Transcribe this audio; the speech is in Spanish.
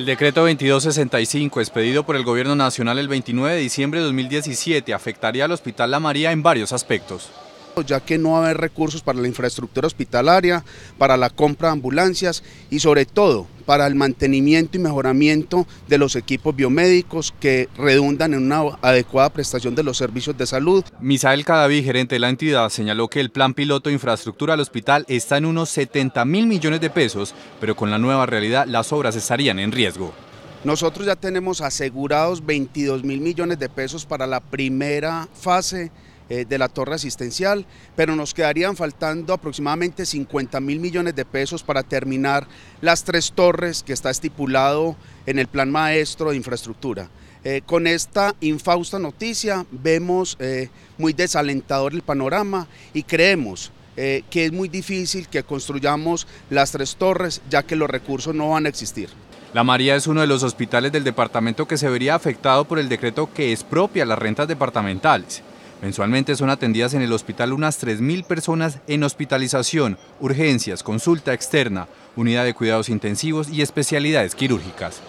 El decreto 2265, expedido por el Gobierno Nacional el 29 de diciembre de 2017, afectaría al Hospital La María en varios aspectos ya que no va a haber recursos para la infraestructura hospitalaria, para la compra de ambulancias y sobre todo para el mantenimiento y mejoramiento de los equipos biomédicos que redundan en una adecuada prestación de los servicios de salud. Misael Cadaví, gerente de la entidad, señaló que el plan piloto de infraestructura al hospital está en unos 70 mil millones de pesos, pero con la nueva realidad las obras estarían en riesgo. Nosotros ya tenemos asegurados 22 mil millones de pesos para la primera fase eh, de la torre asistencial, pero nos quedarían faltando aproximadamente 50 mil millones de pesos para terminar las tres torres que está estipulado en el plan maestro de infraestructura. Eh, con esta infausta noticia vemos eh, muy desalentador el panorama y creemos que es muy difícil que construyamos las tres torres ya que los recursos no van a existir. La María es uno de los hospitales del departamento que se vería afectado por el decreto que es a las rentas departamentales. Mensualmente son atendidas en el hospital unas 3.000 personas en hospitalización, urgencias, consulta externa, unidad de cuidados intensivos y especialidades quirúrgicas.